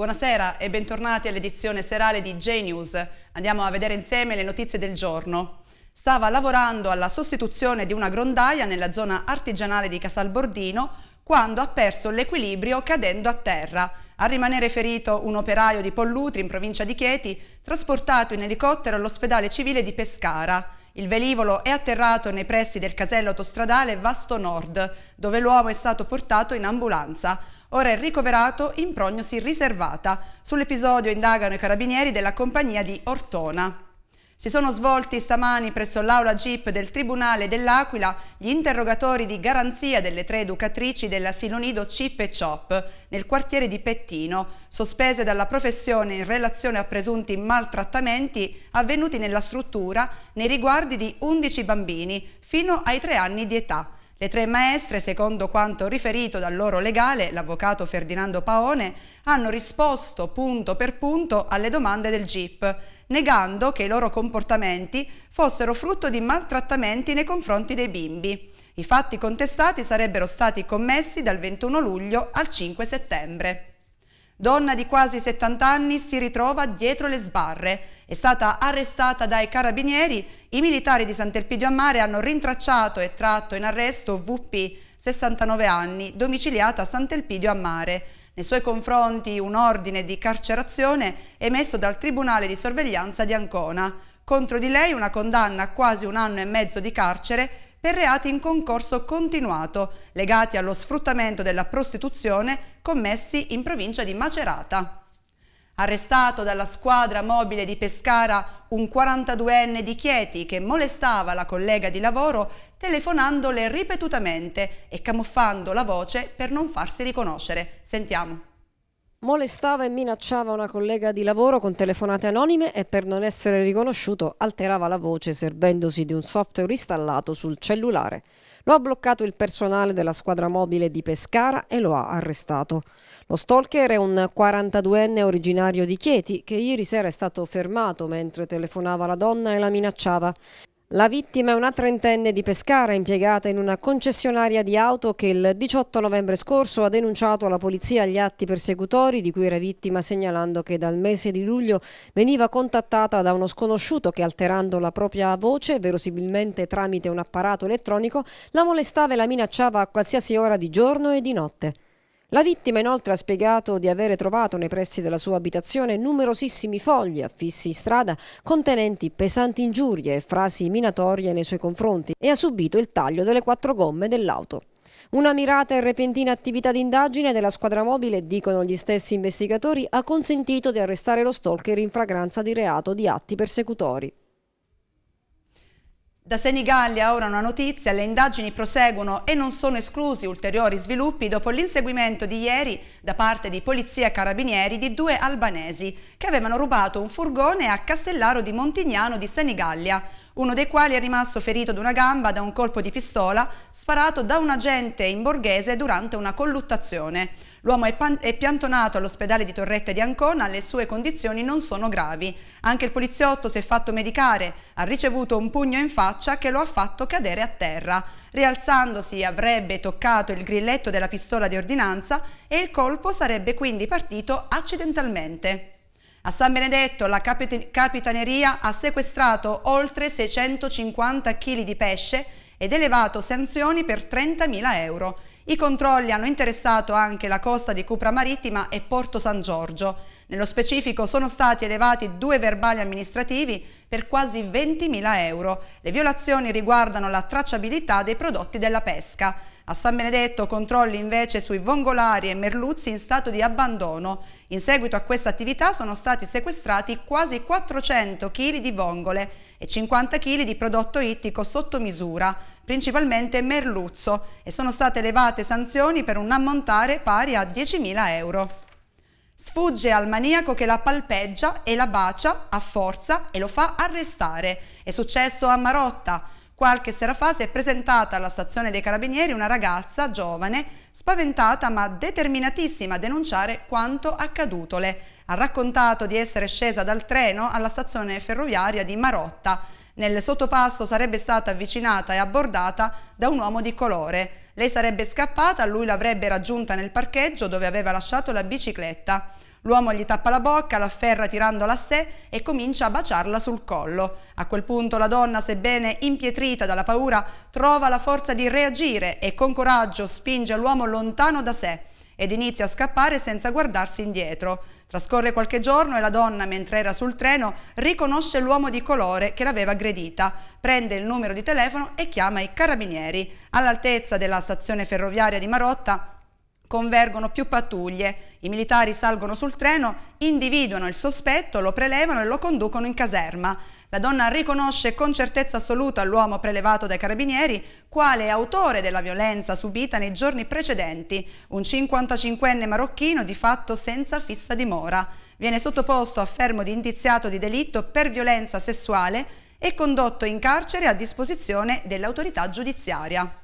Buonasera e bentornati all'edizione serale di J-News. Andiamo a vedere insieme le notizie del giorno. Stava lavorando alla sostituzione di una grondaia nella zona artigianale di Casalbordino quando ha perso l'equilibrio cadendo a terra. A rimanere ferito un operaio di Pollutri in provincia di Chieti, trasportato in elicottero all'ospedale civile di Pescara. Il velivolo è atterrato nei pressi del casello autostradale Vasto Nord, dove l'uomo è stato portato in ambulanza. Ora è ricoverato in prognosi riservata. Sull'episodio indagano i carabinieri della compagnia di Ortona. Si sono svolti stamani presso l'aula GIP del Tribunale dell'Aquila gli interrogatori di garanzia delle tre educatrici dell'asilo nido CIP e CIOP nel quartiere di Pettino, sospese dalla professione in relazione a presunti maltrattamenti avvenuti nella struttura nei riguardi di 11 bambini fino ai tre anni di età le tre maestre, secondo quanto riferito dal loro legale, l'avvocato Ferdinando Paone, hanno risposto punto per punto alle domande del GIP, negando che i loro comportamenti fossero frutto di maltrattamenti nei confronti dei bimbi. I fatti contestati sarebbero stati commessi dal 21 luglio al 5 settembre. Donna di quasi 70 anni si ritrova dietro le sbarre è stata arrestata dai carabinieri, i militari di Sant'Elpidio a Mare hanno rintracciato e tratto in arresto VP, 69 anni, domiciliata a Sant'Elpidio a Mare. Nei suoi confronti un ordine di carcerazione emesso dal Tribunale di Sorveglianza di Ancona. Contro di lei una condanna a quasi un anno e mezzo di carcere per reati in concorso continuato legati allo sfruttamento della prostituzione commessi in provincia di Macerata. Arrestato dalla squadra mobile di Pescara un 42enne di Chieti che molestava la collega di lavoro telefonandole ripetutamente e camuffando la voce per non farsi riconoscere. Sentiamo. Molestava e minacciava una collega di lavoro con telefonate anonime e per non essere riconosciuto alterava la voce servendosi di un software installato sul cellulare. Lo ha bloccato il personale della squadra mobile di Pescara e lo ha arrestato. Lo stalker è un 42enne originario di Chieti che ieri sera è stato fermato mentre telefonava la donna e la minacciava. La vittima è una trentenne di Pescara impiegata in una concessionaria di auto che il 18 novembre scorso ha denunciato alla polizia gli atti persecutori di cui era vittima segnalando che dal mese di luglio veniva contattata da uno sconosciuto che alterando la propria voce, verosimilmente tramite un apparato elettronico, la molestava e la minacciava a qualsiasi ora di giorno e di notte. La vittima inoltre ha spiegato di avere trovato nei pressi della sua abitazione numerosissimi fogli affissi in strada contenenti pesanti ingiurie e frasi minatorie nei suoi confronti e ha subito il taglio delle quattro gomme dell'auto. Una mirata e repentina attività di indagine della squadra mobile, dicono gli stessi investigatori, ha consentito di arrestare lo stalker in fragranza di reato di atti persecutori. Da Senigallia ora una notizia, le indagini proseguono e non sono esclusi ulteriori sviluppi dopo l'inseguimento di ieri da parte di polizia e carabinieri di due albanesi che avevano rubato un furgone a Castellaro di Montignano di Senigallia, uno dei quali è rimasto ferito ad una gamba da un colpo di pistola sparato da un agente in borghese durante una colluttazione. L'uomo è, è, piantonato all'ospedale di Torrette di Ancona, le sue condizioni non sono gravi. Anche il poliziotto si è fatto medicare, ha ricevuto un pugno in faccia che lo ha fatto cadere a terra. Rialzandosi avrebbe toccato il grilletto della pistola di ordinanza e il colpo sarebbe quindi partito accidentalmente. A San Benedetto la capit Capitaneria ha sequestrato oltre 650 kg di pesce ed elevato sanzioni per 30.000 euro. I controlli hanno interessato anche la costa di Cupra Marittima e Porto San Giorgio. Nello specifico sono stati elevati due verbali amministrativi per quasi 20.000 euro. Le violazioni riguardano la tracciabilità dei prodotti della pesca. A San Benedetto controlli invece sui vongolari e merluzzi in stato di abbandono. In seguito a questa attività sono stati sequestrati quasi 400 kg di vongole e 50 kg di prodotto ittico sotto misura principalmente merluzzo, e sono state elevate sanzioni per un ammontare pari a 10.000 euro. Sfugge al maniaco che la palpeggia e la bacia a forza e lo fa arrestare. È successo a Marotta. Qualche sera fa si è presentata alla stazione dei carabinieri una ragazza giovane, spaventata ma determinatissima a denunciare quanto accadutole. Ha raccontato di essere scesa dal treno alla stazione ferroviaria di Marotta nel sottopasso sarebbe stata avvicinata e abbordata da un uomo di colore. Lei sarebbe scappata, lui l'avrebbe raggiunta nel parcheggio dove aveva lasciato la bicicletta. L'uomo gli tappa la bocca, l'afferra tirandola a sé e comincia a baciarla sul collo. A quel punto la donna, sebbene impietrita dalla paura, trova la forza di reagire e con coraggio spinge l'uomo lontano da sé ed inizia a scappare senza guardarsi indietro. Trascorre qualche giorno e la donna, mentre era sul treno, riconosce l'uomo di colore che l'aveva aggredita, prende il numero di telefono e chiama i carabinieri. All'altezza della stazione ferroviaria di Marotta Convergono più pattuglie, i militari salgono sul treno, individuano il sospetto, lo prelevano e lo conducono in caserma. La donna riconosce con certezza assoluta l'uomo prelevato dai carabinieri quale autore della violenza subita nei giorni precedenti, un 55enne marocchino di fatto senza fissa dimora. Viene sottoposto a fermo di indiziato di delitto per violenza sessuale e condotto in carcere a disposizione dell'autorità giudiziaria.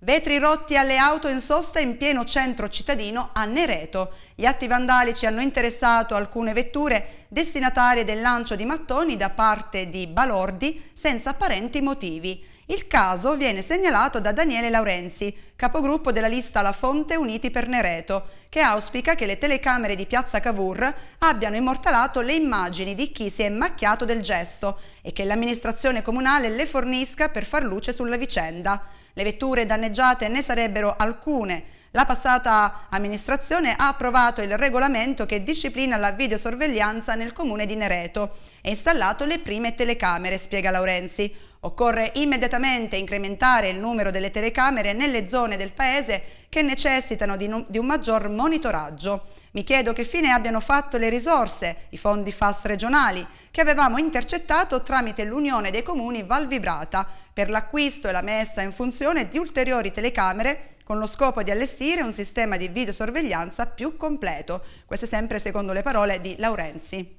Vetri rotti alle auto in sosta in pieno centro cittadino a Nereto. Gli atti vandalici hanno interessato alcune vetture destinatarie del lancio di mattoni da parte di balordi senza apparenti motivi. Il caso viene segnalato da Daniele Laurenzi, capogruppo della lista La Fonte Uniti per Nereto, che auspica che le telecamere di Piazza Cavour abbiano immortalato le immagini di chi si è macchiato del gesto e che l'amministrazione comunale le fornisca per far luce sulla vicenda. Le vetture danneggiate ne sarebbero alcune. La passata amministrazione ha approvato il regolamento che disciplina la videosorveglianza nel comune di Nereto e installato le prime telecamere, spiega Laurenzi. Occorre immediatamente incrementare il numero delle telecamere nelle zone del paese che necessitano di, di, un maggior monitoraggio. Mi chiedo che fine abbiano fatto le risorse, i fondi FAS regionali, che avevamo intercettato tramite l'Unione dei Comuni Valvibrata per l'acquisto e la messa in funzione di ulteriori telecamere con lo scopo di allestire un sistema di videosorveglianza più completo. queste sempre secondo le parole di Laurenzi.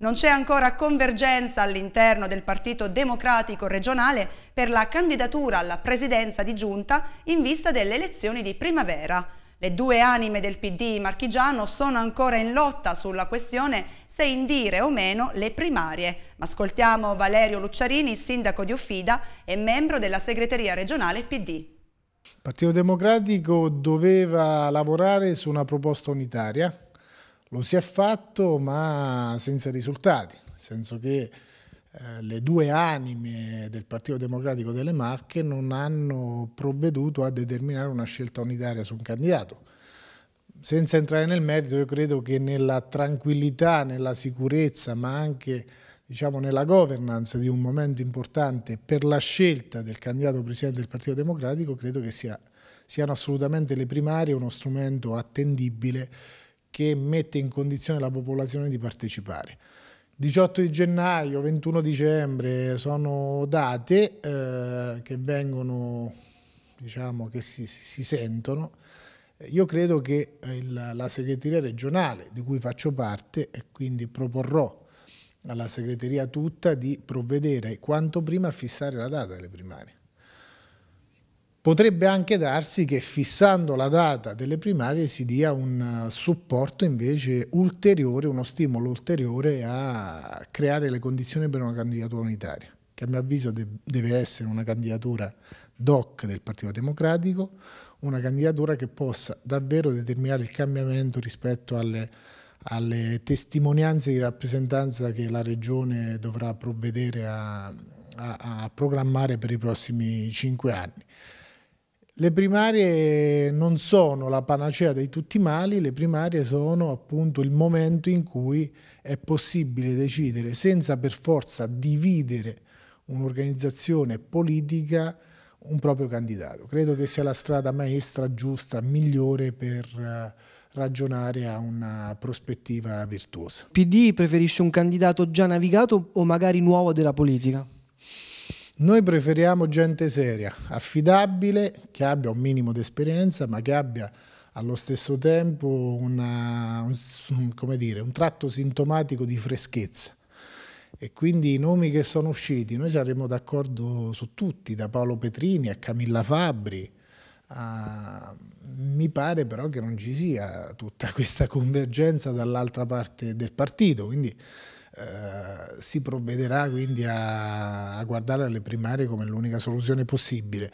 Non c'è ancora convergenza all'interno del Partito Democratico regionale per la candidatura alla presidenza di giunta in vista delle elezioni di primavera. Le due anime del PD marchigiano sono ancora in lotta sulla questione se indire o meno le primarie. Ma ascoltiamo Valerio Lucciarini, sindaco di Uffida e membro della segreteria regionale PD. Il Partito Democratico doveva lavorare su una proposta unitaria, lo si è fatto ma senza risultati, nel senso che eh, le due anime del Partito Democratico delle Marche non hanno provveduto a determinare una scelta unitaria su un candidato senza entrare nel merito, io credo che nella tranquillità, nella sicurezza, ma anche diciamo, nella governance di un momento importante per la scelta del candidato presidente del Partito Democratico, credo che sia, siano assolutamente le primarie uno strumento attendibile che mette in condizione la popolazione di partecipare. 18 di gennaio, 21 dicembre sono date eh, che vengono, diciamo, che si, si sentono io credo che eh, il, la segreteria regionale di cui faccio parte e quindi proporrò alla segreteria tutta di provvedere quanto prima a fissare la data delle primarie. Potrebbe anche darsi che fissando la data delle primarie si dia un eh, supporto invece ulteriore, uno stimolo ulteriore a creare le condizioni per una candidatura unitaria, che a mio avviso deve essere una candidatura DOC del Partito Democratico, una candidatura che possa davvero determinare il cambiamento rispetto alle, alle testimonianze di rappresentanza che la Regione dovrà provvedere a, a, a programmare per i prossimi cinque anni. Le primarie non sono la panacea di tutti i mali, le primarie sono appunto il momento in cui è possibile decidere senza per forza dividere un'organizzazione politica un proprio candidato. Credo che sia la strada maestra giusta, migliore per eh, ragionare a una prospettiva virtuosa. PD preferisce un candidato già navigato o magari nuovo della politica? Noi preferiamo gente seria, affidabile, che abbia un minimo di esperienza, ma che abbia allo stesso tempo una, un, dire, un tratto sintomatico di freschezza e quindi i nomi che sono usciti, noi saremmo d'accordo su tutti, da Paolo Petrini a Camilla Fabri, a... Ah, mi pare però che non ci sia tutta questa convergenza dall'altra parte del partito, quindi eh, si provvederà quindi a, a guardare alle primarie come l'unica soluzione possibile.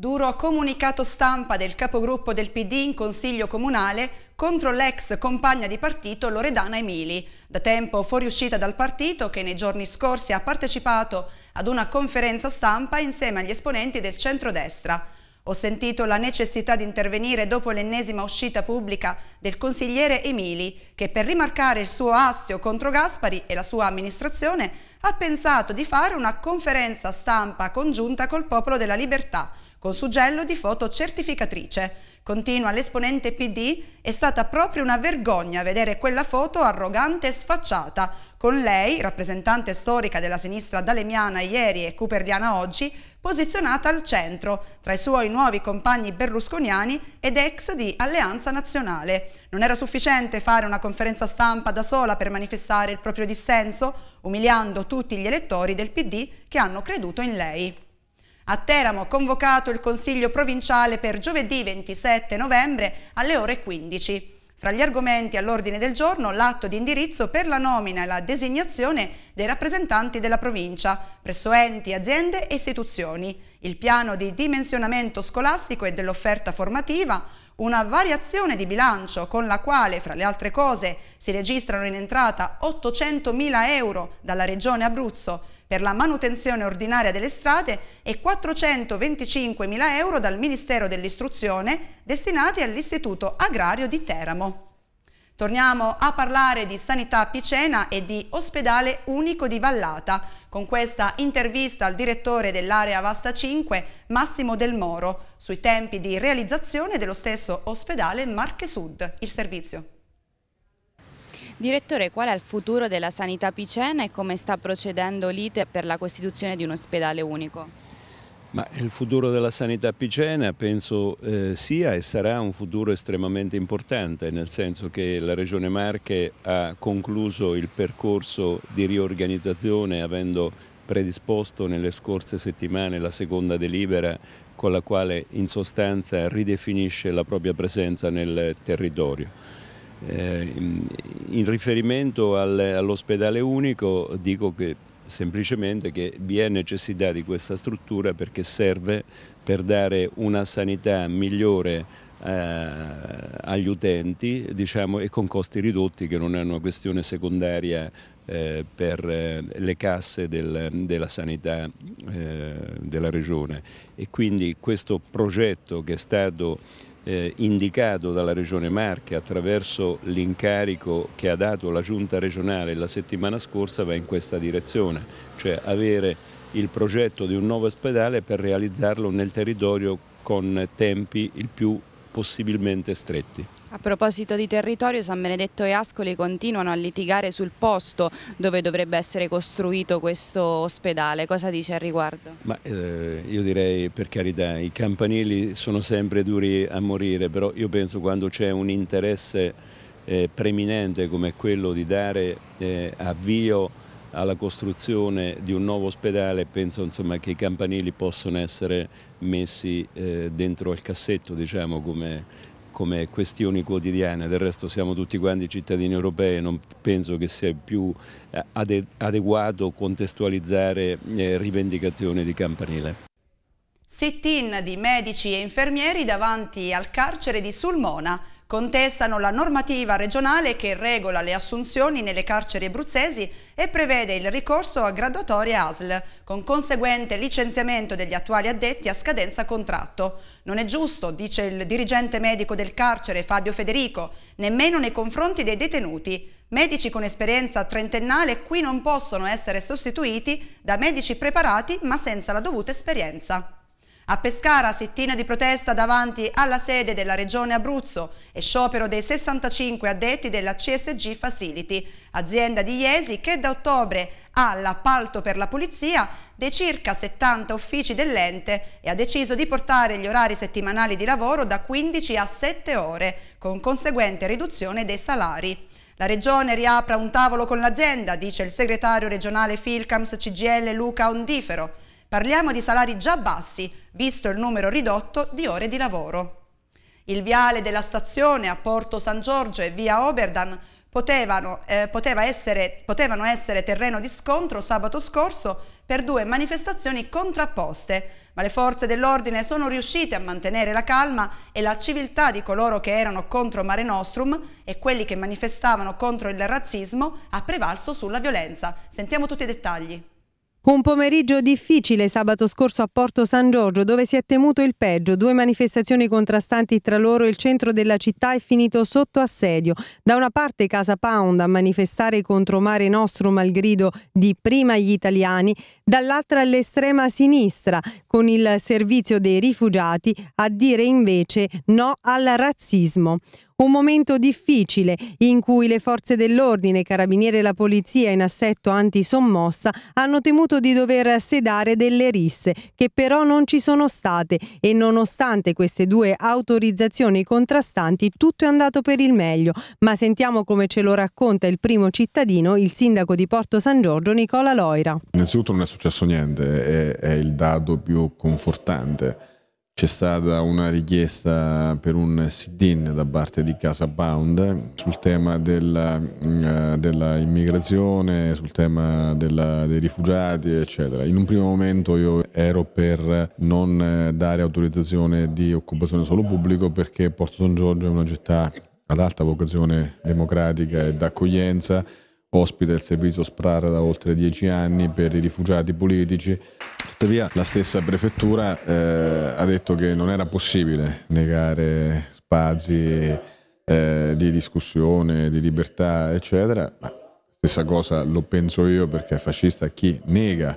Duro comunicato stampa del capogruppo del PD in Consiglio Comunale contro l'ex compagna di partito Loredana Emili, da tempo fuoriuscita dal partito che nei giorni scorsi ha partecipato ad una conferenza stampa insieme agli esponenti del centrodestra. Ho sentito la necessità di intervenire dopo l'ennesima uscita pubblica del consigliere Emili, che per rimarcare il suo assio contro Gaspari e la sua amministrazione ha pensato di fare una conferenza stampa congiunta col Popolo della Libertà, con suggello di foto certificatrice. Continua l'esponente PD, è stata proprio una vergogna vedere quella foto arrogante e sfacciata. Con lei, rappresentante storica della sinistra dalemiana ieri e cuperliana oggi, posizionata al centro, tra i suoi nuovi compagni berlusconiani ed ex di Alleanza Nazionale. Non era sufficiente fare una conferenza stampa da sola per manifestare il proprio dissenso, umiliando tutti gli elettori del PD che hanno creduto in lei. A Teramo convocato il Consiglio provinciale per giovedì 27 novembre alle ore 15. Fra gli argomenti all'ordine del giorno l'atto di indirizzo per la nomina e la designazione dei rappresentanti della provincia presso enti, aziende e istituzioni, il piano di dimensionamento scolastico e dell'offerta formativa, una variazione di bilancio con la quale, fra le altre cose, si registrano in entrata 800.000 euro dalla Regione Abruzzo per la manutenzione ordinaria delle strade e 425 mila euro dal Ministero dell'Istruzione destinati all'Istituto Agrario di Teramo. Torniamo a parlare di sanità Picena e di ospedale unico di Vallata con questa intervista al direttore dell'area Vasta 5 Massimo Del Moro sui tempi di realizzazione dello stesso ospedale Marche Sud. Il servizio. Direttore, qual è il futuro della sanità picena e come sta procedendo l'ite per la costituzione di un ospedale unico? Ma il futuro della sanità picena penso eh, sia e sarà un futuro estremamente importante, nel senso che la Regione Marche ha concluso il percorso di riorganizzazione avendo predisposto nelle scorse settimane la seconda delibera con la quale in sostanza ridefinisce la propria presenza nel territorio. Eh, in riferimento all'ospedale unico dico che semplicemente che vi è necessità di questa struttura perché serve per dare una sanità migliore eh, agli utenti diciamo, e con costi ridotti che non è una questione secondaria eh, per eh, le casse del, della sanità eh, della regione e quindi questo progetto che è stato eh, indicato dalla Regione Marche attraverso l'incarico che ha dato la Giunta regionale la settimana scorsa va in questa direzione, cioè avere il progetto di un nuovo ospedale per realizzarlo nel territorio con tempi il più possibilmente stretti. A proposito di territorio, San Benedetto e Ascoli continuano a litigare sul posto dove dovrebbe essere costruito questo ospedale. Cosa dice al riguardo? Ma, eh, io direi, per carità, i campanili sono sempre duri a morire, però io penso quando c'è un interesse eh, preminente come quello di dare eh, avvio alla costruzione di un nuovo ospedale, penso insomma, che i campanili possono essere messi eh, dentro al cassetto, diciamo, come come questioni quotidiane, del resto siamo tutti quanti cittadini europei, e non penso che sia più eh, adeguato contestualizzare eh, rivendicazioni di campanile. Sit-in di medici e infermieri davanti al carcere di Sulmona contestano la normativa regionale che regola le assunzioni nelle carceri abruzzesi e prevede il ricorso a graduatorie ASL, con conseguente licenziamento degli attuali addetti a scadenza contratto. Non è giusto, dice il dirigente medico del carcere Fabio Federico, nemmeno nei confronti dei detenuti. Medici con esperienza trentennale qui non possono essere sostituiti da medici preparati ma senza la dovuta esperienza. A Pescara settina di protesta davanti alla sede della Regione Abruzzo e sciopero dei 65 addetti della CSG Facility, azienda di Iesi che da ottobre ha l'appalto per la pulizia dei circa 70 uffici dell'ente e ha deciso di portare gli orari settimanali di lavoro da 15 a 7 ore, con conseguente riduzione dei salari. La Regione riapra un tavolo con l'azienda, dice il segretario regionale Filcams CGL Luca Ondifero. Parliamo di salari già bassi, visto il numero ridotto di ore di lavoro. Il viale della stazione a Porto San Giorgio e via Oberdan potevano, eh, poteva essere, potevano essere terreno di scontro sabato scorso per due manifestazioni contrapposte, ma le forze dell'ordine sono riuscite a mantenere la calma e la civiltà di coloro che erano contro Mare Nostrum e quelli che manifestavano contro il razzismo ha prevalso sulla violenza. Sentiamo tutti i dettagli. Un pomeriggio difficile sabato scorso a Porto San Giorgio dove si è temuto il peggio, due manifestazioni contrastanti tra loro, il centro della città è finito sotto assedio. Da una parte Casa Pound a manifestare contro Mare Nostrum al grido di prima gli italiani, dall'altra l'estrema sinistra con il servizio dei rifugiati a dire invece no al razzismo. Un momento difficile in cui le forze dell'ordine, carabinieri e la polizia in assetto antisommossa hanno temuto di dover sedare delle risse che però non ci sono state e nonostante queste due autorizzazioni contrastanti tutto è andato per il meglio. Ma sentiamo come ce lo racconta il primo cittadino, il sindaco di Porto San Giorgio Nicola Loira. Innanzitutto non è successo niente, è, è il dato più confortante c'è stata una richiesta per un sit-in da parte di Casa Bound sul tema mm, eh, dell'immigrazione, sul tema della, dei rifugiati, eccetera. In un primo momento io ero per non eh, dare autorizzazione di occupazione solo pubblico perché Porto San Giorgio è una città ad alta vocazione democratica e d'accoglienza ospita il servizio SPRAR da oltre dieci anni per i rifugiati politici. Tuttavia la stessa prefettura eh, ha detto che non era possibile negare spazi eh, di discussione, di libertà, eccetera. Ma stessa cosa lo penso io perché è fascista chi nega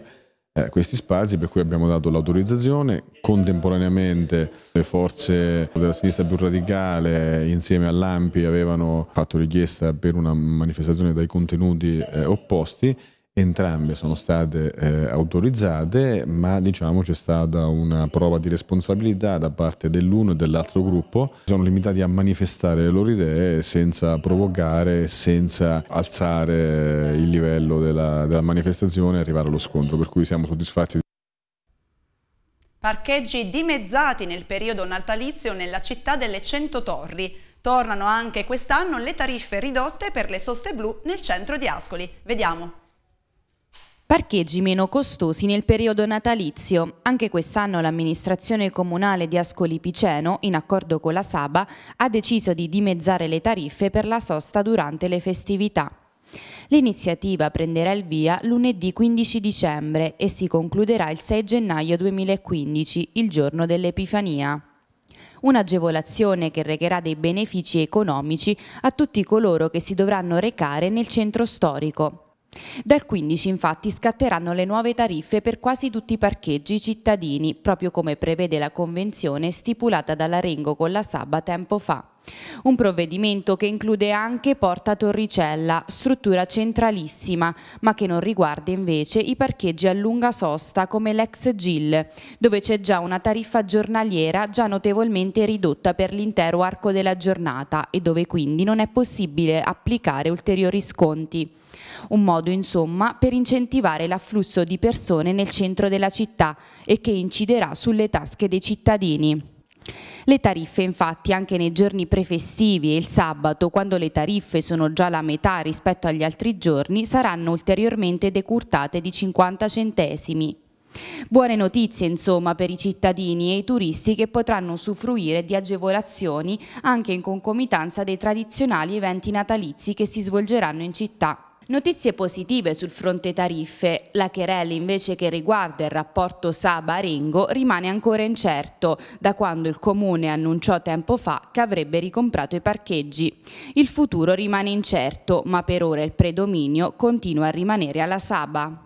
eh, questi spazi, per cui abbiamo dato l'autorizzazione. Contemporaneamente le forze della sinistra più radicale insieme all'AMPI avevano fatto richiesta per una manifestazione dai contenuti eh, opposti entrambe sono state eh, autorizzate, ma diciamo c'è stata una prova di responsabilità da parte dell'uno e dell'altro gruppo. Si Sono limitati a manifestare le loro idee senza provocare, senza alzare il livello della, della manifestazione e arrivare allo scontro, per cui siamo soddisfatti. Parcheggi dimezzati nel periodo natalizio nella città delle 100 Torri. Tornano anche quest'anno le tariffe ridotte per le soste blu nel centro di Ascoli. Vediamo. Parcheggi meno costosi nel periodo natalizio. Anche quest'anno l'amministrazione comunale di Ascoli Piceno, in accordo con la Saba, ha deciso di dimezzare le tariffe per la sosta durante le festività. L'iniziativa prenderà il via lunedì 15 dicembre e si concluderà il 6 gennaio 2015, il giorno dell'Epifania un'agevolazione che recherà dei benefici economici a tutti coloro che si dovranno recare nel centro storico. Dal 15 infatti scatteranno le nuove tariffe per quasi tutti i parcheggi cittadini, proprio come prevede la convenzione stipulata dalla Rengo con la Saba tempo fa. Un provvedimento che include anche Porta Torricella, struttura centralissima, ma che non riguarda invece i parcheggi a lunga sosta come l'ex GIL, dove c'è già una tariffa giornaliera già notevolmente ridotta per l'intero arco della giornata e dove quindi non è possibile applicare ulteriori sconti. Un modo, insomma, per incentivare l'afflusso di persone nel centro della città e che inciderà sulle tasche dei cittadini. Le tariffe infatti anche nei giorni prefestivi e il sabato, quando le tariffe sono già la metà rispetto agli altri giorni, saranno ulteriormente decurtate di 50 centesimi. Buone notizie insomma per i cittadini e i turisti che potranno usufruire di agevolazioni anche in concomitanza dei tradizionali eventi natalizi che si svolgeranno in città. Notizie positive sul fronte tariffe, la querella invece che riguarda il rapporto Saba-Rengo rimane ancora incerto, da quando il Comune annunciò tempo fa che avrebbe ricomprato i parcheggi. Il futuro rimane incerto, ma per ora il predominio continua a rimanere alla Saba.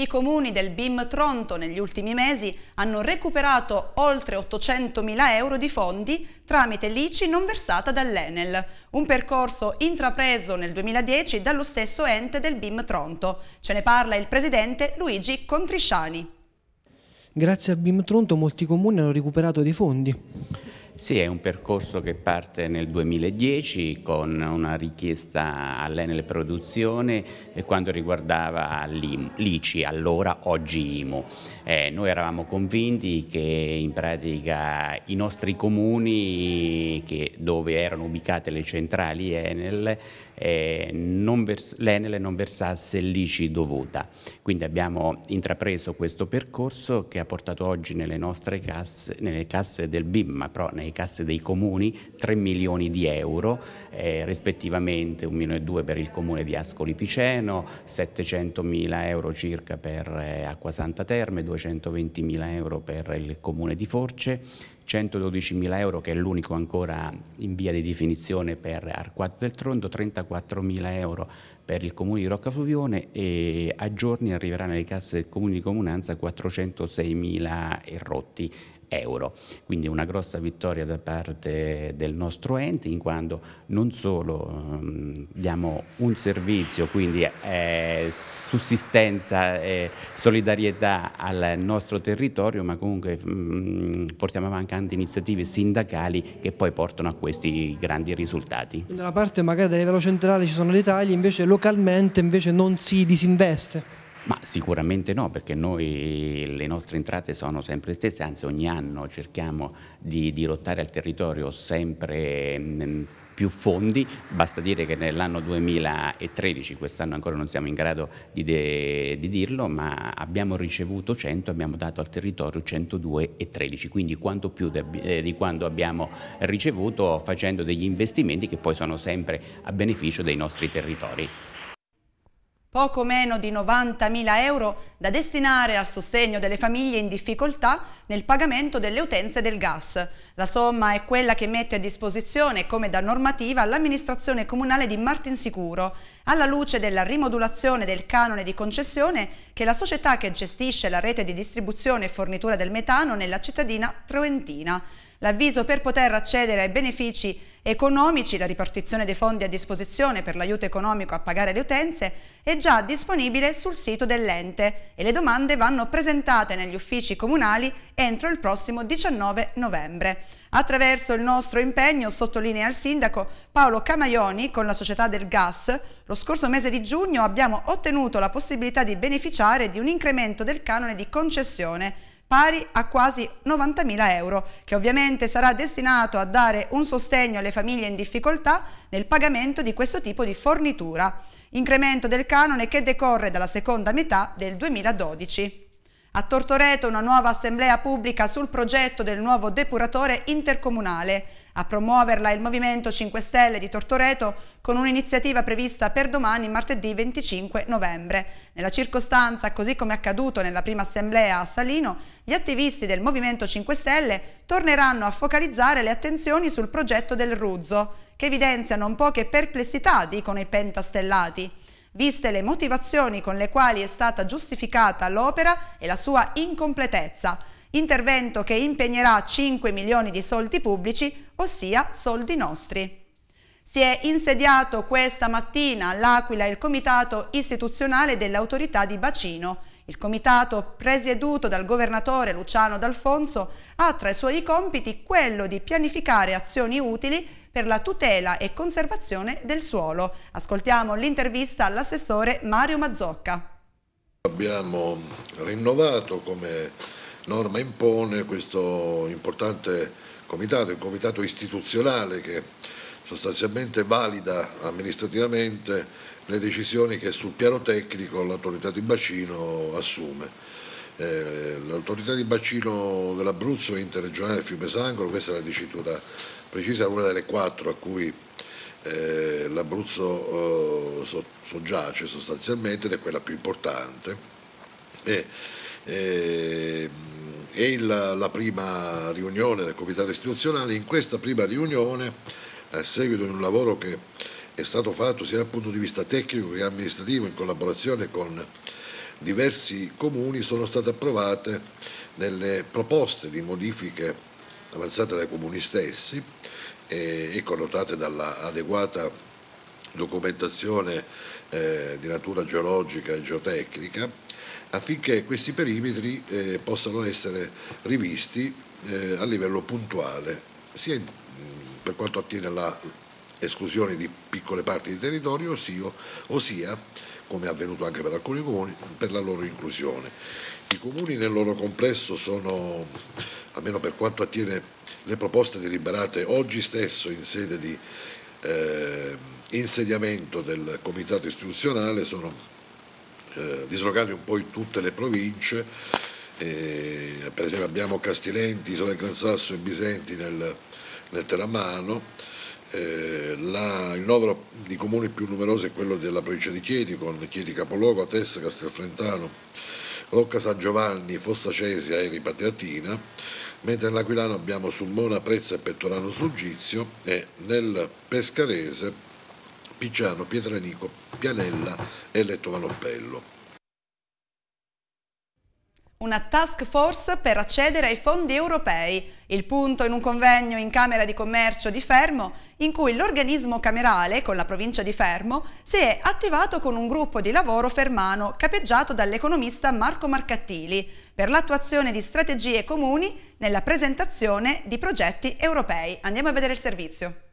I comuni del BIM Tronto negli ultimi mesi hanno recuperato oltre 800.000 euro di fondi tramite l'ICI non versata dall'Enel, un percorso intrapreso nel 2010 dallo stesso ente del BIM Tronto. Ce ne parla il presidente Luigi Contrisciani. Grazie a BIM Tronto molti comuni hanno recuperato dei fondi. Sì, è un percorso che parte nel 2010 con una richiesta all'Enel Produzione e eh, quando riguardava l'ICI, allora oggi IMU. Eh, noi eravamo convinti che in pratica i nostri comuni che, dove erano ubicate le centrali Enel, eh, vers- l'Enel non versasse l'ICI dovuta. Quindi abbiamo intrapreso questo percorso che ha portato oggi nelle nostre casse, nelle casse del BIM, ma però nelle casse dei comuni 3 milioni di euro, eh, rispettivamente 1 milione e 2 per il comune di Ascoli Piceno, 700 mila euro circa per eh, Acquasanta Terme, 220 mila euro per il comune di Force, 112 mila euro che è l'unico ancora in via di definizione per Arquato del Trondo, 34 mila euro per il comune di Roccafluvione e a giorni arriverà nelle casse del comune di comunanza 406 mila e euro. Quindi una grossa vittoria da parte del nostro ente in quanto non solo ehm, diamo un servizio, quindi eh, sussistenza e solidarietà al nostro territorio, ma comunque mh, mm, portiamo avanti anche iniziative sindacali che poi portano a questi grandi risultati. Quindi da una parte magari a livello centrale ci sono dei tagli, invece localmente invece non si disinveste. Ma sicuramente no, perché noi le nostre entrate sono sempre le stesse, anzi ogni anno cerchiamo di dirottare al territorio sempre mm, più fondi, basta dire che nell'anno 2013, quest'anno ancora non siamo in grado di, de- di dirlo, ma abbiamo ricevuto 100, abbiamo dato al territorio 102,13, quindi quanto più de- eh, di quanto abbiamo ricevuto facendo degli investimenti che poi sono sempre a beneficio dei nostri territori poco meno di 90.000 euro da destinare al sostegno delle famiglie in difficoltà nel pagamento delle utenze del gas. La somma è quella che mette a disposizione, come da normativa, l'amministrazione comunale di Martinsicuro, alla luce della rimodulazione del canone di concessione che la società che gestisce la rete di distribuzione e fornitura del metano nella cittadina Troentina. L'avviso per poter accedere ai benefici economici, la ripartizione dei fondi a disposizione per l'aiuto economico a pagare le utenze, è già disponibile sul sito dell'ente e le domande vanno presentate negli uffici comunali entro il prossimo 19 novembre. Attraverso il nostro impegno, sottolinea il sindaco Paolo Camaioni con la società del gas, lo scorso mese di giugno abbiamo ottenuto la possibilità di beneficiare di un incremento del canone di concessione pari a quasi 90.000 euro, che ovviamente sarà destinato a dare un sostegno alle famiglie in difficoltà nel pagamento di questo tipo di fornitura, incremento del canone che decorre dalla seconda metà del 2012. A Tortoreto una nuova assemblea pubblica sul progetto del nuovo depuratore intercomunale. A promuoverla il Movimento 5 Stelle di Tortoreto con un'iniziativa prevista per domani martedì 25 novembre. Nella circostanza, così come accaduto nella prima assemblea a Salino, gli attivisti del Movimento 5 Stelle torneranno a focalizzare le attenzioni sul progetto del Ruzzo, che evidenzia non poche perplessità, dicono i pentastellati viste le motivazioni con le quali è stata giustificata l'opera e la sua incompletezza intervento che impegnerà 5 milioni di soldi pubblici, ossia soldi nostri. Si è insediato questa mattina all'Aquila il Comitato istituzionale dell'autorità di bacino. Il comitato, presieduto dal governatore Luciano D'Alfonso, ha tra i suoi compiti quello di pianificare azioni utili per la tutela e conservazione del suolo. Ascoltiamo l'intervista all'assessore Mario Mazzocca. Abbiamo rinnovato come norma impone questo importante comitato, il comitato istituzionale che sostanzialmente valida amministrativamente le decisioni che sul piano tecnico l'autorità di bacino assume. Eh, l'autorità di bacino dell'Abruzzo interregionale Fiume Sangro, questa è la dicitura precisa, una delle quattro a cui eh, l'Abruzzo eh, soggiace sostanzialmente ed è quella più importante. E, eh, è il, la prima riunione del Comitato istituzionale. In questa prima riunione, a seguito di un lavoro che è stato fatto sia dal punto di vista tecnico che amministrativo in collaborazione con diversi comuni, sono state approvate delle proposte di modifiche avanzate dai comuni stessi e, eh, e connotate dall'adeguata documentazione eh, di natura geologica e geotecnica affinché questi perimetri eh, possano essere rivisti eh, a livello puntuale, sia in, mm, per quanto attiene all'esclusione di piccole parti di territorio, ossia, ossia come è avvenuto anche per alcuni comuni, per la loro inclusione. I comuni nel loro complesso sono, almeno per quanto attiene le proposte deliberate oggi stesso in sede di eh, insediamento del comitato istituzionale, sono eh, dislocati un po' in tutte le province, eh, per esempio abbiamo Castilenti, Isola Gran Sasso e Bisenti nel, nel Teramano, eh, la, il nodo di comuni più numeroso è quello della provincia di Chieti, con Chieti Capoluogo, Atessa, Castelfrentano, Rocca San Giovanni, Fossa Cesia e Ripatriatina, mentre nell'Aquilano abbiamo Sulmona, Prezza e Pettorano sul e nel Pescarese Picciano, Pietranico, Pianella e Letto Manoppello. Una task force per accedere ai fondi europei, il punto in un convegno in Camera di Commercio di Fermo in cui l'organismo camerale con la provincia di Fermo si è attivato con un gruppo di lavoro fermano capeggiato dall'economista Marco Marcattili per l'attuazione di strategie comuni nella presentazione di progetti europei. Andiamo a vedere il servizio.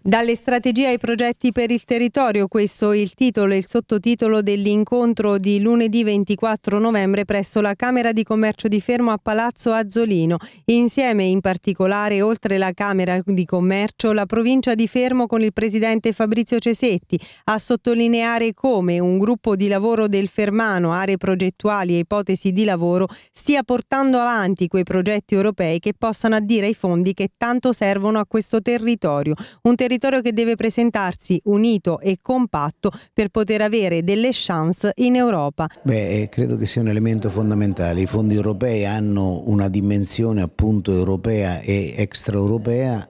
Dalle strategie ai progetti per il territorio, questo è il titolo e il sottotitolo dell'incontro di lunedì 24 novembre presso la Camera di Commercio di Fermo a Palazzo Azzolino. Insieme in particolare, oltre la Camera di Commercio, la provincia di Fermo con il presidente Fabrizio Cesetti a sottolineare come un gruppo di lavoro del Fermano, aree progettuali e ipotesi di lavoro, stia portando avanti quei progetti europei che possano addire ai fondi che tanto servono a questo territorio. Un territorio territorio che deve presentarsi unito e compatto per poter avere delle chance in Europa. Beh, eh, credo che sia un elemento fondamentale. I fondi europei hanno una dimensione appunto europea e extraeuropea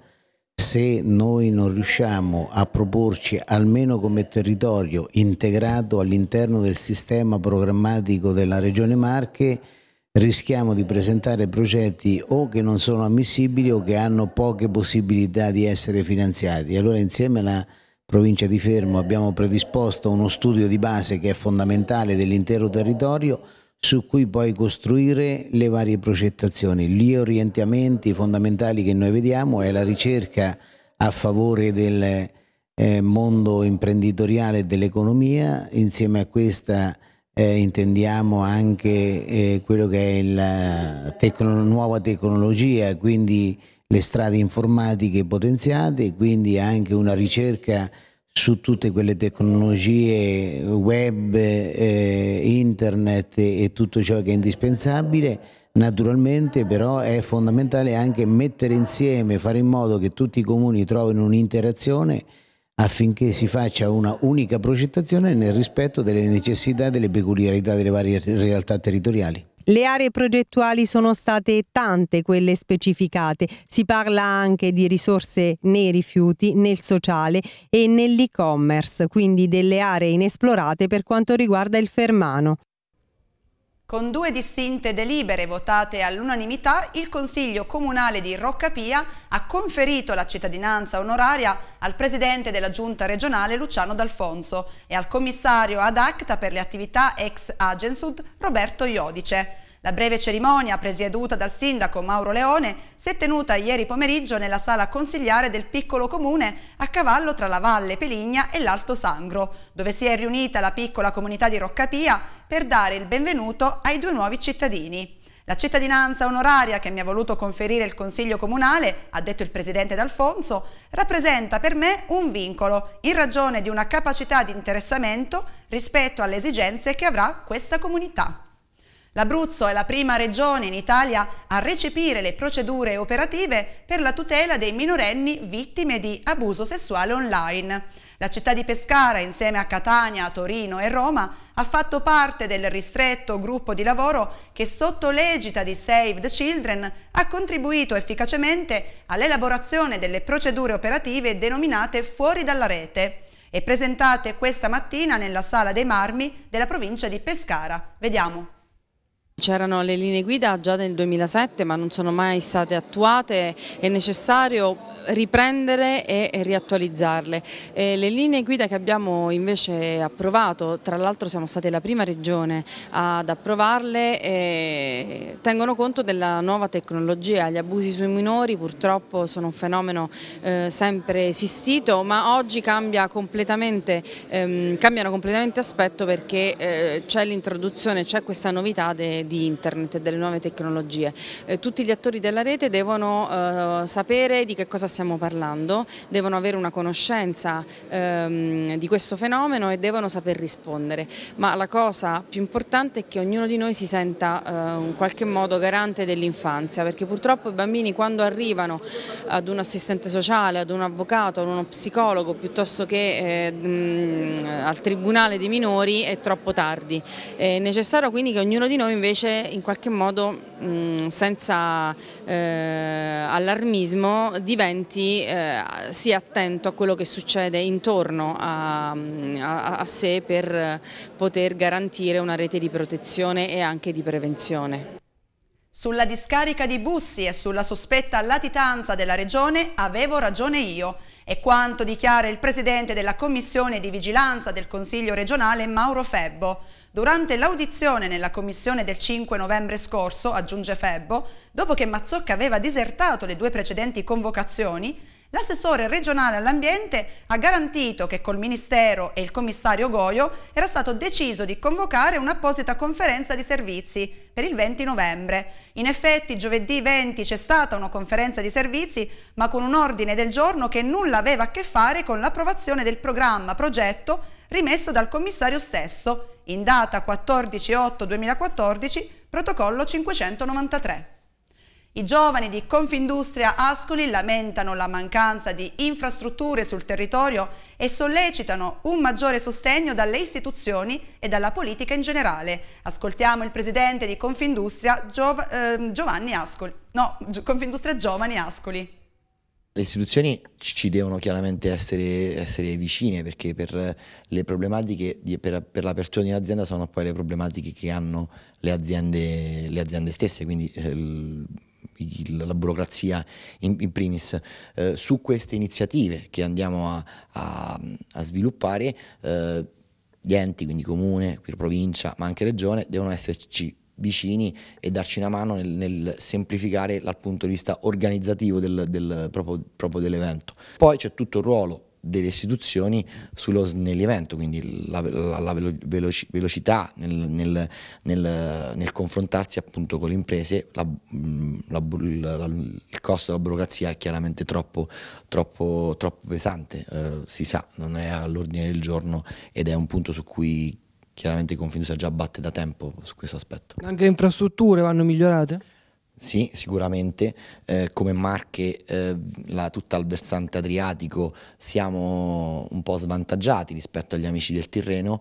se noi non riusciamo a proporci almeno come territorio integrato all'interno del sistema programmatico della Regione Marche rischiamo di presentare progetti o che non sono ammissibili o che hanno poche possibilità di essere finanziati. Allora insieme alla provincia di Fermo abbiamo predisposto uno studio di base che è fondamentale dell'intero territorio su cui poi costruire le varie progettazioni. Gli orientamenti fondamentali che noi vediamo è la ricerca a favore del eh, mondo imprenditoriale e dell'economia, insieme a questa eh, intendiamo anche eh, quello che è la tecno- nuova tecnologia, quindi le strade informatiche potenziate, quindi anche una ricerca su tutte quelle tecnologie web, eh, internet e tutto ciò che è indispensabile. Naturalmente però è fondamentale anche mettere insieme, fare in modo che tutti i comuni trovino un'interazione affinché si faccia una unica progettazione nel rispetto delle necessità e delle peculiarità delle varie realtà territoriali. Le aree progettuali sono state tante quelle specificate, si parla anche di risorse nei rifiuti, nel sociale e nell'e-commerce, quindi delle aree inesplorate per quanto riguarda il Fermano. Con due distinte delibere votate all'unanimità, il Consiglio Comunale di Roccapia ha conferito la cittadinanza onoraria al Presidente della Giunta regionale Luciano D'Alfonso e al Commissario ad acta per le attività ex Agensud Roberto Iodice. La breve cerimonia, presieduta dal sindaco Mauro Leone, si è tenuta ieri pomeriggio nella sala consigliare del piccolo comune a cavallo tra la Valle Peligna e l'Alto Sangro, dove si è riunita la piccola comunità di Roccapia per dare il benvenuto ai due nuovi cittadini. La cittadinanza onoraria che mi ha voluto conferire il Consiglio Comunale, ha detto il Presidente D'Alfonso, rappresenta per me un vincolo in ragione di una capacità di interessamento rispetto alle esigenze che avrà questa comunità. L'Abruzzo è la prima regione in Italia a recepire le procedure operative per la tutela dei minorenni vittime di abuso sessuale online. La città di Pescara, insieme a Catania, Torino e Roma, ha fatto parte del ristretto gruppo di lavoro che sotto l'egita di Save the Children ha contribuito efficacemente all'elaborazione delle procedure operative denominate fuori dalla rete e presentate questa mattina nella Sala dei Marmi della provincia di Pescara. Vediamo. C'erano le linee guida già nel 2007 ma non sono mai state attuate, è necessario riprendere e riattualizzarle. E le linee guida che abbiamo invece approvato, tra l'altro siamo state la prima regione ad approvarle, tengono conto della nuova tecnologia, gli abusi sui minori purtroppo sono un fenomeno eh, sempre esistito ma oggi cambia completamente, ehm, cambiano completamente aspetto perché eh, c'è l'introduzione, c'è questa novità de, di internet e delle nuove tecnologie. Eh, tutti gli attori della rete devono eh, sapere di che cosa stiamo parlando, devono avere una conoscenza ehm, di questo fenomeno e devono saper rispondere, ma la cosa più importante è che ognuno di noi si senta eh, in qualche modo garante dell'infanzia, perché purtroppo i bambini quando arrivano ad un assistente sociale, ad un avvocato, ad uno psicologo piuttosto che mh, eh, mm, al tribunale dei minori è troppo tardi. È necessario quindi che ognuno di noi invece invece in qualche modo mh, mm, senza eh, allarmismo diventi eh, sia attento a quello che succede intorno a, mm, a, a sé per poter garantire una rete di protezione e anche di prevenzione. Sulla discarica di Bussi e sulla sospetta latitanza della regione avevo ragione io. È quanto dichiara il presidente della commissione di vigilanza del Consiglio regionale Mauro Febbo. Durante l'audizione nella commissione del 5 novembre scorso, aggiunge Febbo, dopo che Mazzocca aveva disertato le due precedenti convocazioni, L'assessore regionale all'ambiente ha garantito che col Ministero e il commissario Goio era stato deciso di convocare un'apposita conferenza di servizi per il 20 novembre. In effetti giovedì 20 c'è stata una conferenza di servizi ma con un ordine del giorno che nulla aveva a che fare con l'approvazione del programma progetto rimesso dal commissario stesso in data 14-8-2014, protocollo 593. I giovani di Confindustria Ascoli lamentano la mancanza di infrastrutture sul territorio e sollecitano un maggiore sostegno dalle istituzioni e dalla politica in generale. Ascoltiamo il presidente di Confindustria Giov eh, Giovanni Ascoli. No, Confindustria Giovani Ascoli le istituzioni ci devono chiaramente essere, essere vicine perché per le problematiche, di, per, per, l'apertura di un'azienda sono poi le problematiche che hanno le aziende, le aziende stesse, quindi eh, la burocrazia in, in primis. Eh, su queste iniziative che andiamo a, a, a sviluppare, eh, gli enti, quindi comune, provincia, ma anche regione, devono esserci vicini e darci una mano nel, nel semplificare dal punto di vista organizzativo del, del, proprio, proprio dell'evento. Poi c'è tutto il ruolo delle istituzioni sullo snellimento, quindi la, la, la veloci, velocità nel, nel, nel, nel, confrontarsi appunto con le imprese, la, il costo della burocrazia è chiaramente troppo, troppo, troppo pesante, eh, si sa, non è all'ordine del giorno ed è un punto su cui chiaramente Confindustria già batte da tempo su questo aspetto. Anche le infrastrutture vanno migliorate? Sì, sicuramente. Eh, come Marche, eh, la, tutta il versante adriatico, siamo un po' svantaggiati rispetto agli amici del Tirreno.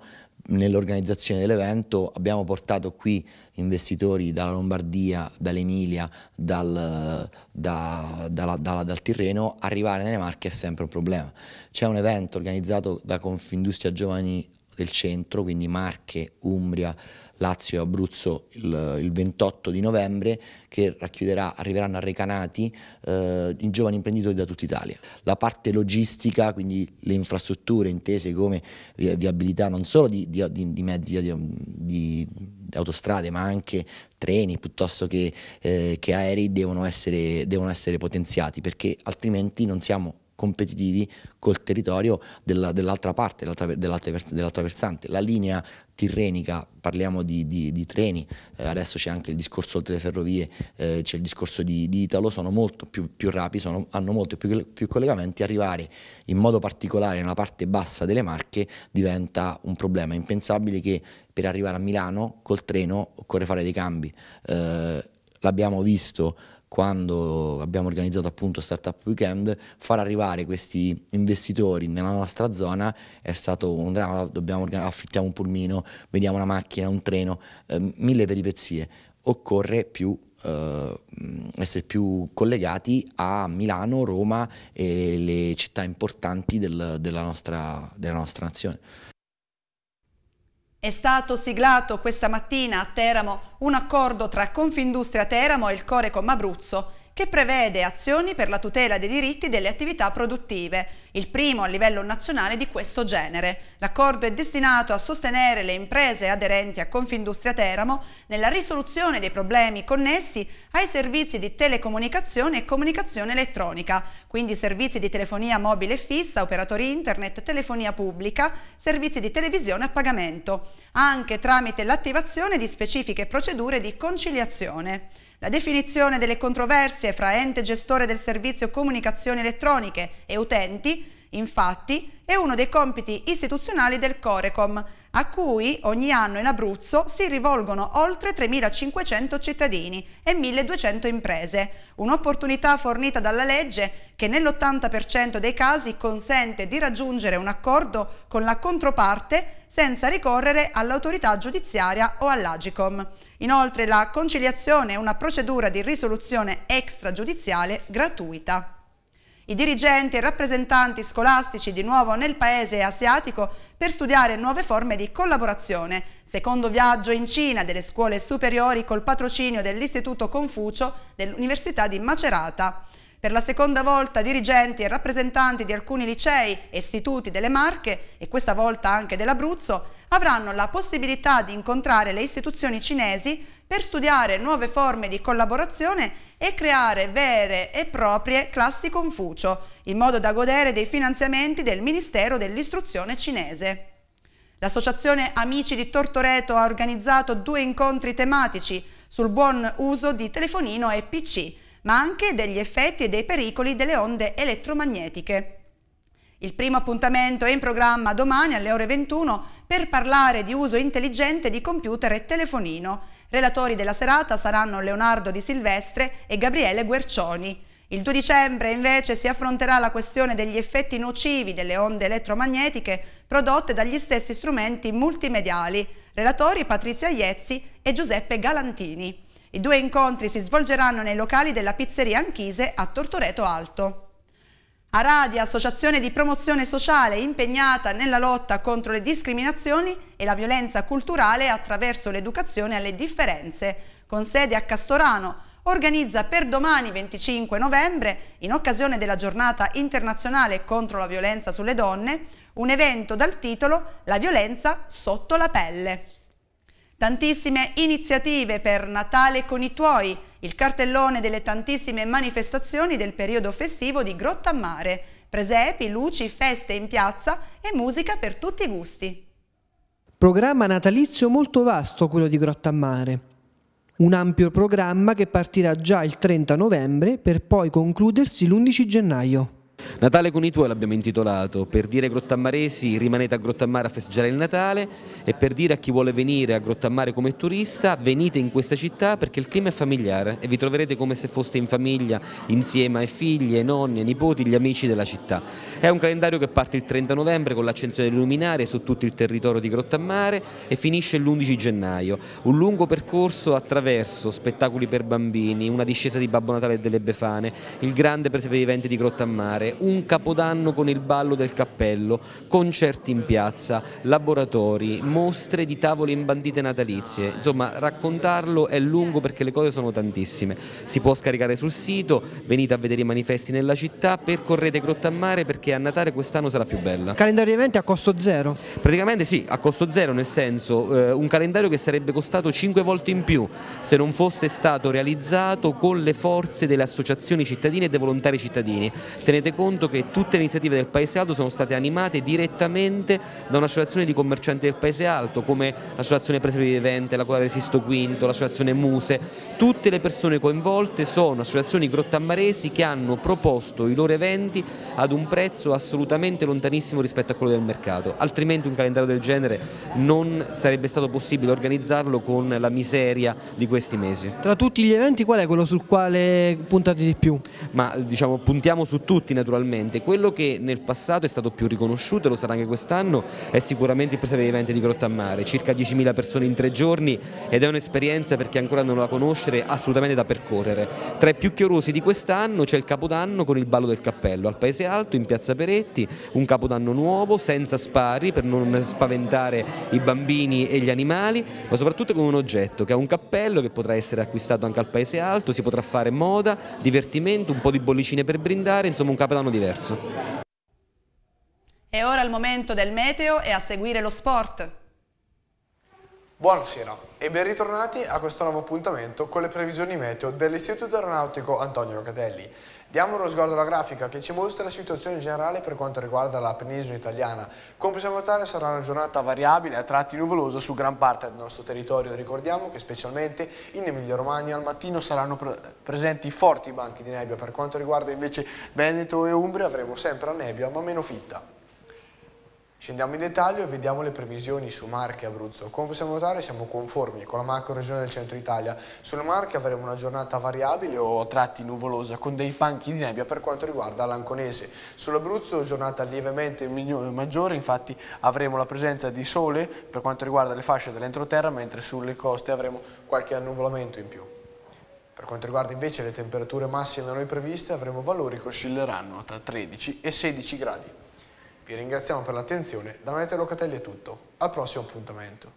Nell'organizzazione dell'evento abbiamo portato qui investitori dalla Lombardia, dall'Emilia, dal, da, da, da, dal Tirreno. Arrivare nelle Marche è sempre un problema. C'è un evento organizzato da Confindustria Giovani del centro, quindi Marche, Umbria, Lazio e Abruzzo il, il 28 di novembre che racchiuderà, arriveranno a Recanati eh, i giovani imprenditori da tutta Italia. La parte logistica, quindi le infrastrutture intese come viabilità non solo di, di, di mezzi di, autostrade ma anche treni piuttosto che, eh, che aerei devono essere, devono essere potenziati perché altrimenti non siamo competitivi col territorio della, dell'altra parte, dell'altra, dell'altra versante. La linea tirrenica, parliamo di, di, di treni, eh, adesso c'è anche il discorso oltre delle ferrovie, eh, c'è il discorso di, di, Italo, sono molto più, più rapidi, sono, hanno molto più, più, collegamenti, arrivare in modo particolare nella parte bassa delle Marche diventa un problema, è impensabile che per arrivare a Milano col treno occorre fare dei cambi, eh, l'abbiamo visto quando abbiamo organizzato appunto Startup Weekend, far arrivare questi investitori nella nostra zona è stato un dramma, dobbiamo affittiamo un pulmino, vediamo una macchina, un treno, eh, mille peripezie, occorre più eh, essere più collegati a Milano, Roma e le città importanti del, della, nostra, della nostra nazione. È stato siglato questa mattina a Teramo un accordo tra Confindustria Teramo e il Corecom Abruzzo che prevede azioni per la tutela dei diritti delle attività produttive, il primo a livello nazionale di questo genere. L'accordo è destinato a sostenere le imprese aderenti a Confindustria Teramo nella risoluzione dei problemi connessi ai servizi di telecomunicazione e comunicazione elettronica, quindi servizi di telefonia mobile e fissa, operatori internet, telefonia pubblica, servizi di televisione a pagamento, anche tramite l'attivazione di specifiche procedure di conciliazione. La definizione delle controversie fra ente gestore del servizio comunicazioni elettroniche e utenti, infatti, è uno dei compiti istituzionali del Corecom, a cui ogni anno in Abruzzo si rivolgono oltre 3.500 cittadini e 1.200 imprese, un'opportunità fornita dalla legge che nell'80% dei casi consente di raggiungere un accordo con la controparte senza ricorrere all'autorità giudiziaria o all'Agicom. Inoltre la conciliazione è una procedura di risoluzione extragiudiziale gratuita i dirigenti e rappresentanti scolastici di nuovo nel paese asiatico per studiare nuove forme di collaborazione. Secondo viaggio in Cina delle scuole superiori col patrocinio dell'Istituto Confucio dell'Università di Macerata. Per la seconda volta dirigenti e rappresentanti di alcuni licei e istituti delle Marche, e questa volta anche dell'Abruzzo, avranno la possibilità di incontrare le istituzioni cinesi per studiare nuove forme di collaborazione e creare vere e proprie classi Confucio, in modo da godere dei finanziamenti del Ministero dell'Istruzione cinese. L'associazione Amici di Tortoreto ha organizzato due incontri tematici sul buon uso di telefonino e PC, ma anche degli effetti e dei pericoli delle onde elettromagnetiche. Il primo appuntamento è in programma domani alle ore 21 per parlare di uso intelligente di computer e telefonino Relatori della serata saranno Leonardo Di Silvestre e Gabriele Guercioni. Il 2 dicembre invece si affronterà la questione degli effetti nocivi delle onde elettromagnetiche prodotte dagli stessi strumenti multimediali, relatori Patrizia Iezzi e Giuseppe Galantini. I due incontri si svolgeranno nei locali della pizzeria Anchise a Tortoreto Alto. Aradia, associazione di promozione sociale impegnata nella lotta contro le discriminazioni e la violenza culturale attraverso l'educazione alle differenze, con sede a Castorano, organizza per domani 25 novembre, in occasione della giornata internazionale contro la violenza sulle donne, un evento dal titolo La violenza sotto la pelle. Tantissime iniziative per Natale con i tuoi, il cartellone delle tantissime manifestazioni del periodo festivo di Grotta Mare. presepi, luci, feste in piazza e musica per tutti i gusti. Programma natalizio molto vasto quello di Grotta Mare. Un ampio programma che partirà già il 30 novembre per poi concludersi l'11 gennaio. Natale con i tuoi l'abbiamo intitolato, per dire ai grottammaresi rimanete a Grottammare a festeggiare il Natale e per dire a chi vuole venire a Grottammare come turista venite in questa città perché il clima è familiare e vi troverete come se foste in famiglia insieme ai figli, ai nonni, ai nipoti, gli amici della città. È un calendario che parte il 30 novembre con l'accensione delle luminarie su tutto il territorio di Grottammare e finisce l'11 gennaio. Un lungo percorso attraverso spettacoli per bambini, una discesa di Babbo Natale e delle Befane, il grande presepe vivente di Grottammare, fare un capodanno con il ballo del cappello, concerti in piazza, laboratori, mostre di tavole imbandite natalizie, insomma raccontarlo è lungo perché le cose sono tantissime, si può scaricare sul sito, venite a vedere i manifesti nella città, percorrete Grottammare perché a Natale quest'anno sarà più bella. Calendariamente a costo zero? Praticamente sì, a costo zero nel senso eh, un calendario che sarebbe costato 5 volte in più se non fosse stato realizzato con le forze delle associazioni cittadine e dei volontari cittadini. Tenete conto che tutte le iniziative del Paese Alto sono state animate direttamente da un'associazione di commercianti del Paese Alto come l'associazione Preservi Vivente, la quale Resisto Quinto, l'associazione Muse, tutte le persone coinvolte sono associazioni grottammaresi che hanno proposto i loro eventi ad un prezzo assolutamente lontanissimo rispetto a quello del mercato, altrimenti un calendario del genere non sarebbe stato possibile organizzarlo con la miseria di questi mesi. Tra tutti gli eventi qual è quello sul quale puntate di più? Ma diciamo puntiamo su tutti naturalmente naturalmente. Quello che nel passato è stato più riconosciuto, e lo sarà anche quest'anno, è sicuramente il presepe vivente di Grotta Mare. circa 10.000 persone in tre giorni ed è un'esperienza per chi ancora non la conosce assolutamente da percorrere. Tra i più chiorosi di quest'anno c'è il Capodanno con il ballo del cappello al Paese Alto in Piazza Peretti, un Capodanno nuovo, senza spari per non spaventare i bambini e gli animali, ma soprattutto con un oggetto che è un cappello che potrà essere acquistato anche al Paese Alto, si potrà fare moda, divertimento, un po' di bollicine per brindare, insomma un Capodanno capodanno diverso. E ora il momento del meteo e a seguire lo sport. Buonasera e ben ritornati a questo nuovo appuntamento con le previsioni meteo dell'Istituto Aeronautico Antonio Locatelli. Diamo uno sguardo alla grafica che ci mostra la situazione generale per quanto riguarda la penisola italiana. Come possiamo notare sarà una giornata variabile a tratti nuvolosa su gran parte del nostro territorio. Ricordiamo che specialmente in Emilia Romagna al mattino saranno pre presenti forti banchi di nebbia. Per quanto riguarda invece Veneto e Umbria avremo sempre la nebbia ma meno fitta. Scendiamo in dettaglio e vediamo le previsioni su Marche e Abruzzo. Come possiamo notare siamo conformi con la macro regione del centro Italia. Sulle Marche avremo una giornata variabile o a tratti nuvolosa con dei panchi di nebbia per quanto riguarda l'Anconese. Sull'Abruzzo giornata lievemente maggiore, infatti avremo la presenza di sole per quanto riguarda le fasce dell'entroterra, mentre sulle coste avremo qualche annuvolamento in più. Per quanto riguarda invece le temperature massime da noi previste avremo valori che oscilleranno tra 13 e 16 gradi. Vi ringraziamo per l'attenzione, da Matteo Locatelli è tutto, al prossimo appuntamento.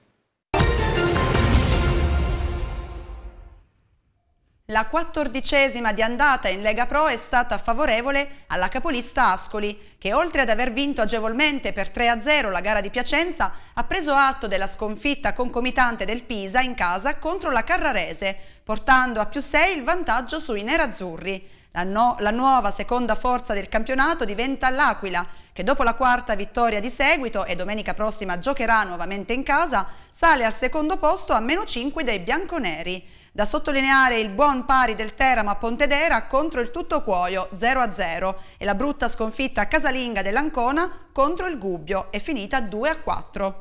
La quattordicesima di andata in Lega Pro è stata favorevole alla capolista Ascoli, che oltre ad aver vinto agevolmente per 3-0 la gara di Piacenza, ha preso atto della sconfitta concomitante del Pisa in casa contro la Carrarese, portando a più 6 il vantaggio sui nerazzurri. La, no, la nuova seconda forza del campionato diventa l'Aquila, che dopo la quarta vittoria di seguito e domenica prossima giocherà nuovamente in casa, sale al secondo posto a meno 5 dei bianconeri. Da sottolineare il buon pari del Teramo a Pontedera contro il tutto cuoio 0-0 e la brutta sconfitta casalinga dell'Ancona contro il Gubbio è finita 2-4.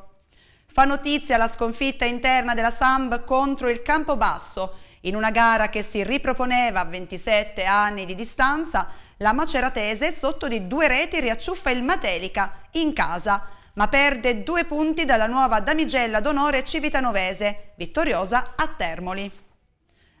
Fa notizia la sconfitta interna della Samb contro il Campobasso in una gara che si riproponeva a 27 anni di distanza, la Maceratese sotto di due reti riacciuffa il Matelica in casa, ma perde due punti dalla nuova damigella d'onore civitanovese, vittoriosa a Termoli.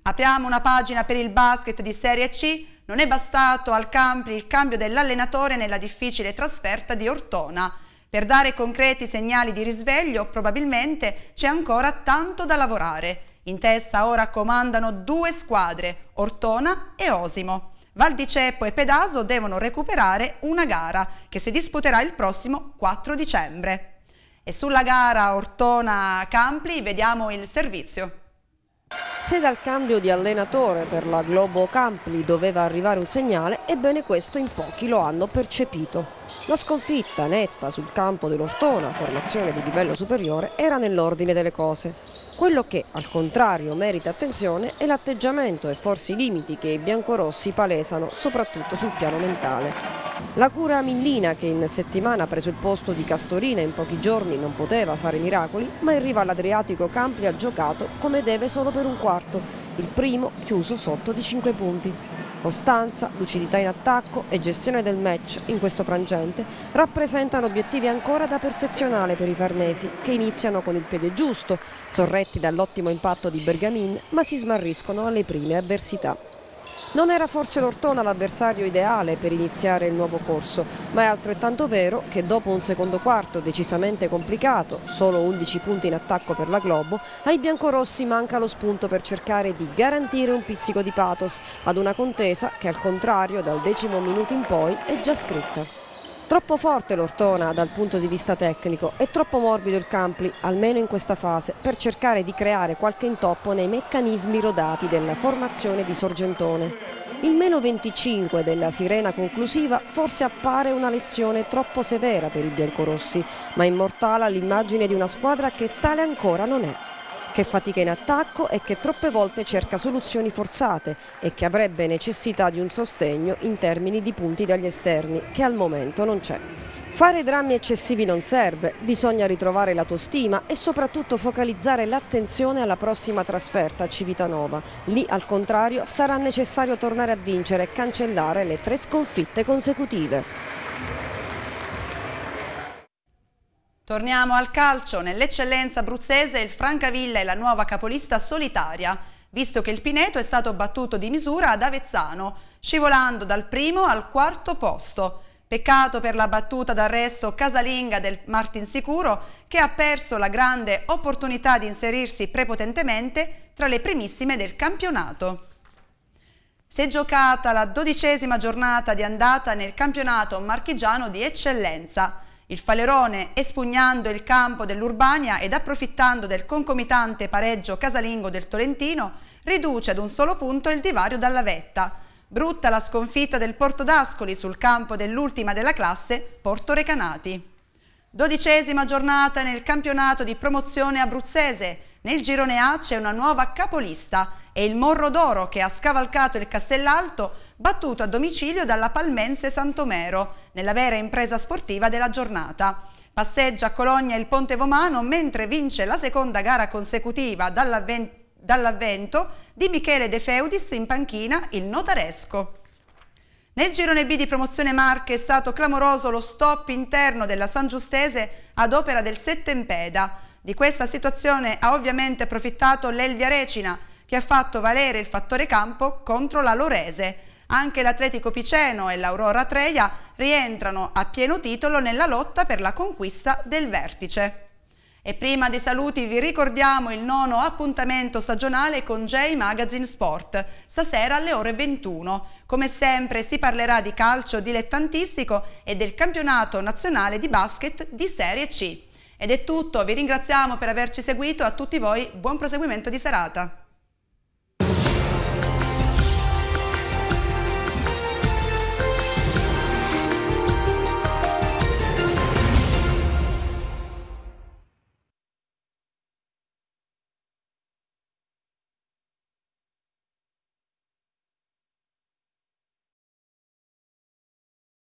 Apriamo una pagina per il basket di Serie C, non è bastato al Campri il cambio dell'allenatore nella difficile trasferta di Ortona. Per dare concreti segnali di risveglio probabilmente c'è ancora tanto da lavorare. In testa ora comandano due squadre, Ortona e Osimo. Val di Ceppo e Pedaso devono recuperare una gara che si disputerà il prossimo 4 dicembre. E sulla gara Ortona-Campli vediamo il servizio. Se dal cambio di allenatore per la Globo Campli doveva arrivare un segnale, ebbene questo in pochi lo hanno percepito. La sconfitta netta sul campo dell'Ortona, formazione di livello superiore, era nell'ordine delle cose. Quello che, al contrario, merita attenzione è l'atteggiamento e forse i limiti che i biancorossi palesano, soprattutto sul piano mentale. La cura Millina, che in settimana ha preso il posto di Castorina in pochi giorni non poteva fare miracoli, ma in riva all'Adriatico Campli ha giocato come deve solo per un quarto, il primo chiuso sotto di 5 punti. Costanza, lucidità in attacco e gestione del match in questo frangente rappresentano obiettivi ancora da perfezionare per i farnesi che iniziano con il piede giusto, sorretti dall'ottimo impatto di Bergamin ma si smarriscono alle prime avversità. Non era forse l'Ortona l'avversario ideale per iniziare il nuovo corso, ma è altrettanto vero che dopo un secondo quarto decisamente complicato, solo 11 punti in attacco per la Globo, ai biancorossi manca lo spunto per cercare di garantire un pizzico di pathos ad una contesa che al contrario dal decimo minuto in poi è già scritta. Troppo forte l'Ortona dal punto di vista tecnico e troppo morbido il Campli, almeno in questa fase, per cercare di creare qualche intoppo nei meccanismi rodati della formazione di Sorgentone. Il meno 25 della sirena conclusiva forse appare una lezione troppo severa per i biancorossi, ma immortala l'immagine di una squadra che tale ancora non è che fatica in attacco e che troppe volte cerca soluzioni forzate e che avrebbe necessità di un sostegno in termini di punti dagli esterni che al momento non c'è. Fare drammi eccessivi non serve, bisogna ritrovare l'autostima e soprattutto focalizzare l'attenzione alla prossima trasferta a Civitanova. Lì, al contrario, sarà necessario tornare a vincere e cancellare le tre sconfitte consecutive. Torniamo al calcio. Nell'eccellenza abruzzese il Francavilla è la nuova capolista solitaria, visto che il Pineto è stato battuto di misura ad Avezzano, scivolando dal primo al quarto posto. Peccato per la battuta d'arresto casalinga del Martinsicuro, che ha perso la grande opportunità di inserirsi prepotentemente tra le primissime del campionato. Si è giocata la dodicesima giornata di andata nel campionato marchigiano di eccellenza. Il Falerone, espugnando il campo dell'Urbania ed approfittando del concomitante pareggio casalingo del Tolentino, riduce ad un solo punto il divario dalla vetta. Brutta la sconfitta del Porto d'Ascoli sul campo dell'ultima della classe, Porto Recanati. Dodicesima giornata nel campionato di promozione abruzzese. Nel girone A c'è una nuova capolista e il Morro d'Oro che ha scavalcato il Castellalto battuto a domicilio dalla Palmense Santomero nella vera impresa sportiva della giornata. Passeggia a Cologna il Ponte Vomano mentre vince la seconda gara consecutiva dall'avvento di Michele De Feudis in panchina il notaresco. Nel girone B di promozione Marche è stato clamoroso lo stop interno della San Giustese ad opera del Settempeda. Di questa situazione ha ovviamente approfittato l'Elvia Recina che ha fatto valere il fattore campo contro la Lorese. Anche l'Atletico Piceno e l'Aurora Treia rientrano a pieno titolo nella lotta per la conquista del vertice. E prima dei saluti vi ricordiamo il nono appuntamento stagionale con J Magazine Sport, stasera alle ore 21. Come sempre si parlerà di calcio dilettantistico e del campionato nazionale di basket di Serie C. Ed è tutto, vi ringraziamo per averci seguito, a tutti voi buon proseguimento di serata.